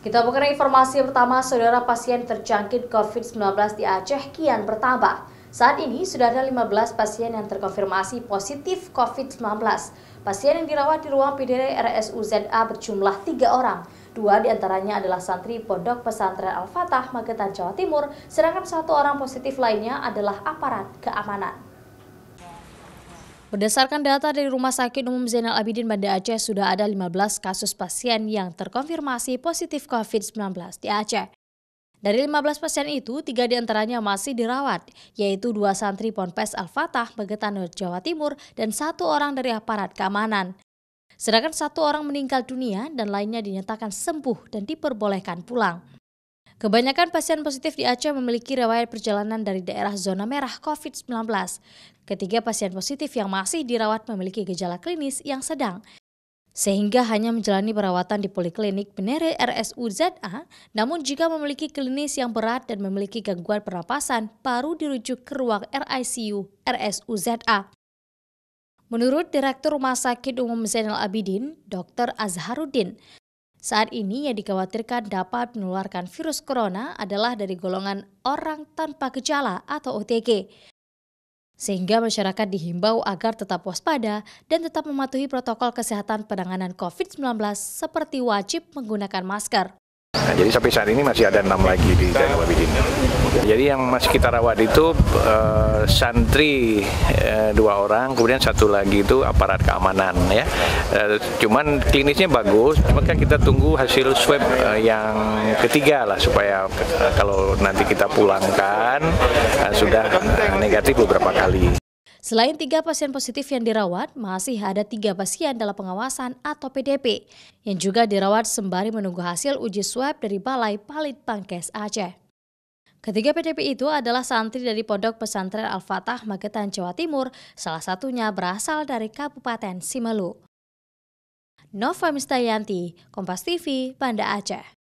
Kita mengenai informasi pertama, saudara pasien terjangkit COVID-19 di Aceh kian bertambah. Saat ini sudah ada 15 pasien yang terkonfirmasi positif COVID-19. Pasien yang dirawat di ruang PDR RSUZA berjumlah tiga orang. Dua diantaranya adalah santri Pondok Pesantren Al-Fatah, Magetan, Jawa Timur, sedangkan satu orang positif lainnya adalah aparat keamanan. Berdasarkan data dari Rumah Sakit Umum Zainal Abidin Banda Aceh, sudah ada 15 kasus pasien yang terkonfirmasi positif COVID-19 di Aceh. Dari 15 pasien itu, tiga diantaranya masih dirawat, yaitu dua santri Ponpes Al-Fatah, Begetan, Jawa Timur, dan satu orang dari aparat keamanan. Sedangkan satu orang meninggal dunia dan lainnya dinyatakan sembuh dan diperbolehkan pulang. Kebanyakan pasien positif di Aceh memiliki riwayat perjalanan dari daerah zona merah COVID-19. Ketiga pasien positif yang masih dirawat memiliki gejala klinis yang sedang, sehingga hanya menjalani perawatan di Poliklinik Benere RSUZA, namun jika memiliki klinis yang berat dan memiliki gangguan pernapasan, baru dirujuk ke ruang RICU RSUZA. Menurut Direktur Rumah Sakit Umum Zainal Abidin, Dr. Azharuddin, saat ini yang dikhawatirkan dapat menularkan virus corona adalah dari golongan orang tanpa gejala atau OTG. Sehingga masyarakat dihimbau agar tetap waspada dan tetap mematuhi protokol kesehatan penanganan COVID-19 seperti wajib menggunakan masker, Nah, jadi sampai saat ini masih ada enam lagi di Jainal Wabidin. Jadi yang masih kita rawat itu e, santri e, dua orang, kemudian satu lagi itu aparat keamanan ya. E, cuman klinisnya bagus, Maka kita tunggu hasil swab e, yang ketiga lah supaya e, kalau nanti kita pulangkan e, sudah e, negatif beberapa kali. Selain tiga pasien positif yang dirawat, masih ada tiga pasien dalam pengawasan atau PDP yang juga dirawat sembari menunggu hasil uji swab dari Balai Palit Pangkes Aceh. Ketiga PDP itu adalah santri dari Pondok Pesantren Al-Fatah Magetan, Jawa Timur, salah satunya berasal dari Kabupaten Simelu. Nova Mistayanti, Kompas TV, Banda Aceh.